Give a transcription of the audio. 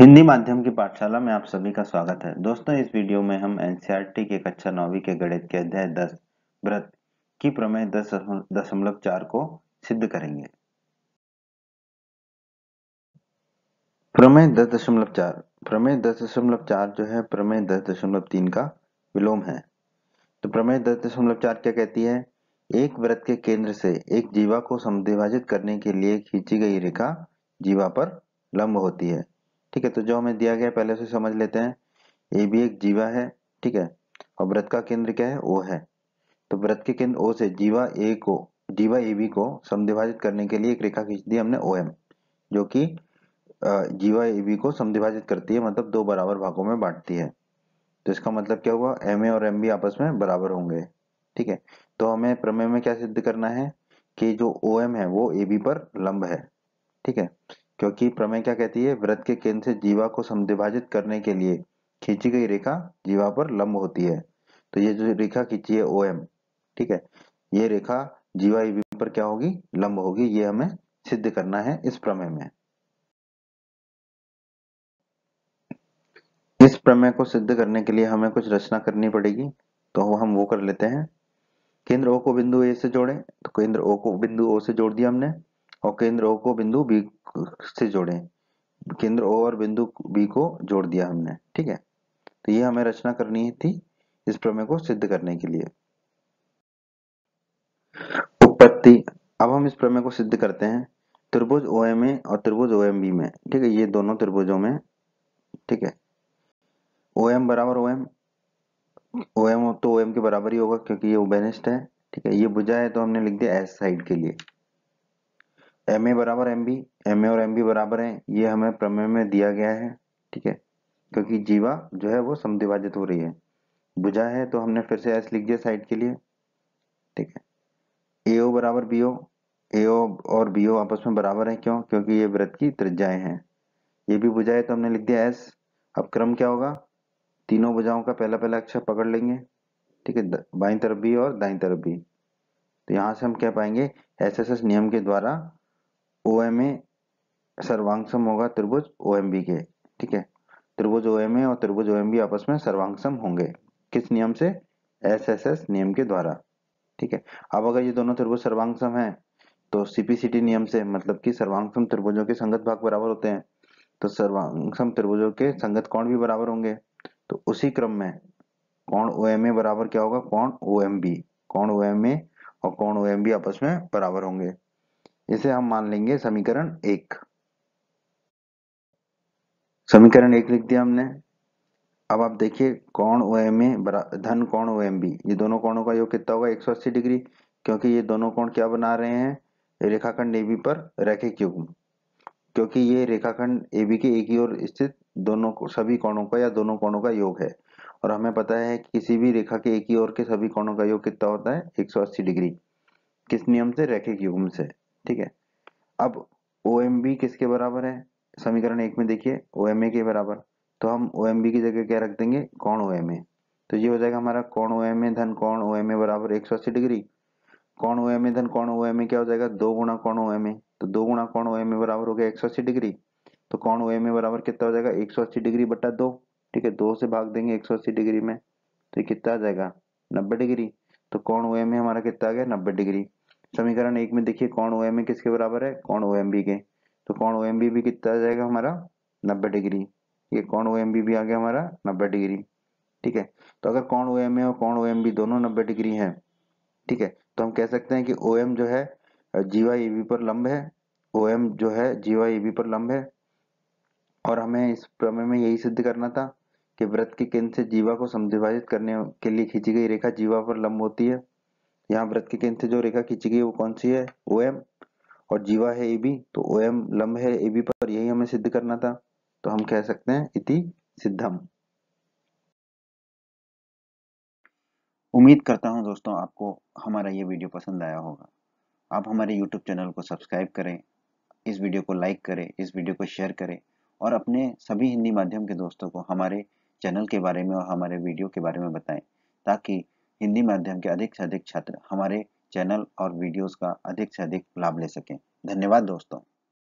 हिंदी माध्यम की पाठशाला में आप सभी का स्वागत है दोस्तों इस वीडियो में हम एनसीईआरटी e के कक्षा अच्छा नौवीं के गणित के अध्याय 10 व्रत की प्रमेय दस दशमलव चार को सिद्ध करेंगे प्रमेय दस दशमलव चार प्रमेय दस दशमलव चार जो है प्रमेय दस दशमलव तीन का विलोम है तो प्रमेय दस दशमलव चार क्या कहती है एक व्रत के केंद्र से एक जीवा को समिभाजित करने के लिए खींची गई रेखा जीवा पर लंब होती है ठीक है तो जो हमें दिया गया पहले से समझ लेते हैं ए भी एक जीवा है ठीक है और व्रत का केंद्र क्या है ओ है तो व्रत के केंद्र ओ से जीवा ए को जीवा ए बी को समिभाजित करने के लिए एक रेखा खींच दी हमने ओ एम जो कि जीवा ए बी को समिभाजित करती है मतलब दो बराबर भागों में बांटती है तो इसका मतलब क्या हुआ एम ए और एम बी आपस में बराबर होंगे ठीक है तो हमें प्रमेय में क्या सिद्ध करना है कि जो ओ एम है वो ए बी पर लंब है ठीक है क्योंकि प्रमेय क्या कहती है व्रत के केंद्र से जीवा को समिभाजित करने के लिए खींची गई रेखा जीवा पर लंब होती है तो ये जो रेखा खींची है ओ एम ठीक है ये रेखा जीवा e पर क्या होगी लंब होगी ये हमें सिद्ध करना है इस प्रमेय में इस प्रमेय को सिद्ध करने के लिए हमें कुछ रचना करनी पड़ेगी तो हम वो कर लेते हैं केंद्र ओ को बिंदु ए से जोड़े तो केंद्र ओ को बिंदु ओ से जोड़ दिया हमने और केंद्र ओ को बिंदु बी से जोड़ें केंद्र ओ और बिंदु बी को जोड़ दिया हमने ठीक है तो ये हमें रचना करनी थी इस प्रमेय को सिद्ध करने के लिए उत्पत्ति अब हम इस प्रमेय को सिद्ध करते हैं त्रिभुज ओ एम ए और त्रिभुज ओ एम बी में ठीक है ये दोनों त्रिभुजों में ठीक है ओ एम बराबर ओ एम ओ एम तो ओ एम के बराबर ही होगा क्योंकि ये ओबेनिस्ट है ठीक है ये बुझा है तो हमने लिख दिया एस साइड के लिए एम ए बराबर एम बी एम ए और एम बी बराबर है ये हमें प्रमेय में दिया गया है ठीक है क्योंकि जीवा जो है वो समिभाजित हो रही है बुझा है तो हमने फिर से एस लिख दिया साइड के लिए ठीक है ए ओ बराबर बी ओ ए ओ और बी ओ आपस में बराबर है क्यों क्योंकि ये व्रत की त्रिज्याएं हैं ये भी बुझा है तो हमने लिख दिया एस अब क्रम क्या होगा तीनों बुझाओं का पहला पहला अक्षर पकड़ लेंगे ठीक है बाई तरफ भी और दाई तरफ भी तो यहाँ से हम कह पाएंगे एस एस एस नियम के द्वारा ओ एम ए सर्वांगसम होगा त्रिभुज ओ एम बी के ठीक है त्रिभुज ओ एम ए और त्रिभुज ओ एम बी आपस में सर्वांगसम होंगे किस नियम से एस एस एस नियम के द्वारा ठीक है अब अगर ये दोनों त्रिभुज सर्वांगसम है तो सीपीसीटी नियम से मतलब कि सर्वांगसम त्रिभुजों के संगत भाग बराबर होते हैं तो सर्वांगसम त्रिभुजों के संगत कोण भी बराबर होंगे तो उसी क्रम में कोण ओ एम ए बराबर क्या होगा कोण ओ एम बी कोण ओ एम ए और कोण ओ एम बी आपस में बराबर होंगे इसे हम मान लेंगे समीकरण एक समीकरण एक लिख दिया हमने अब आप देखिए कौन ओ एम ए धन कोण ओ एम बी ये दोनों कोणों का योग कितना होगा 180 डिग्री क्योंकि ये दोनों कोण क्या बना रहे हैं रेखाखंड ए बी पर रेखे युग्म क्योंकि ये रेखाखंड ए बी के एक ही ओर स्थित दोनों को सभी कोणों का या दोनों कोणों का योग है और हमें पता है कि किसी भी रेखा के एक ही ओर के सभी कोणों का योग कितना होता है एक डिग्री किस नियम से रेखे युग्म से ठीक है अब ओ किसके बराबर है समीकरण एक में देखिए ओ के बराबर तो हम ओ की जगह क्या रख देंगे कौन ओ तो ये हो जाएगा हमारा कौन ओ धन कौन ओ बराबर एक डिग्री कौन ओ धन कौन ओ क्या हो जाएगा दो गुणा कौन ओ तो दो गुणा कौन ओ बराबर हो गया एक डिग्री तो कौन ओ बराबर कितना हो जाएगा एक डिग्री बटा दो ठीक है दो से भाग देंगे एक डिग्री में तो ये कितना आ जाएगा नब्बे डिग्री तो कौन ओ हमारा कितना आ गया नब्बे डिग्री समीकरण एक में देखिए कौन ओ एम e किसके बराबर है कौन ओ एम बी के तो कौन ओ एम बी भी कितना जाएगा हमारा नब्बे डिग्री ये कौन ओ एम बी भी आ गया हमारा नब्बे डिग्री ठीक है तो अगर कौन ओ एम ए और कौन ओ एम बी दोनों नब्बे डिग्री हैं ठीक है तो हम कह सकते हैं कि ओ एम जो है जीवा बी e पर लंब है ओ एम जो है जीवा ई e बी पर लंब है और हमें इस प्रमेय में यही सिद्ध करना था कि व्रत के केंद्र से जीवा को समिभाजित करने के लिए खींची गई रेखा जीवा पर लंब होती है यहाँ व्रत के केंद्र से जो रेखा खींची गई है वो कौन सी है ओ एम और जीवा है ए बी तो ओ एम लंब है ए बी पर यही हमें सिद्ध करना था तो हम कह सकते हैं इति सिद्धम उम्मीद करता हूं दोस्तों आपको हमारा ये वीडियो पसंद आया होगा आप हमारे यूट्यूब चैनल को सब्सक्राइब करें इस वीडियो को लाइक करें इस वीडियो को शेयर करें और अपने सभी हिंदी माध्यम के दोस्तों को हमारे चैनल के बारे में और हमारे वीडियो के बारे में बताएं ताकि हिंदी माध्यम के अधिक से अधिक छात्र हमारे चैनल और वीडियोस का अधिक से अधिक लाभ ले सकें धन्यवाद दोस्तों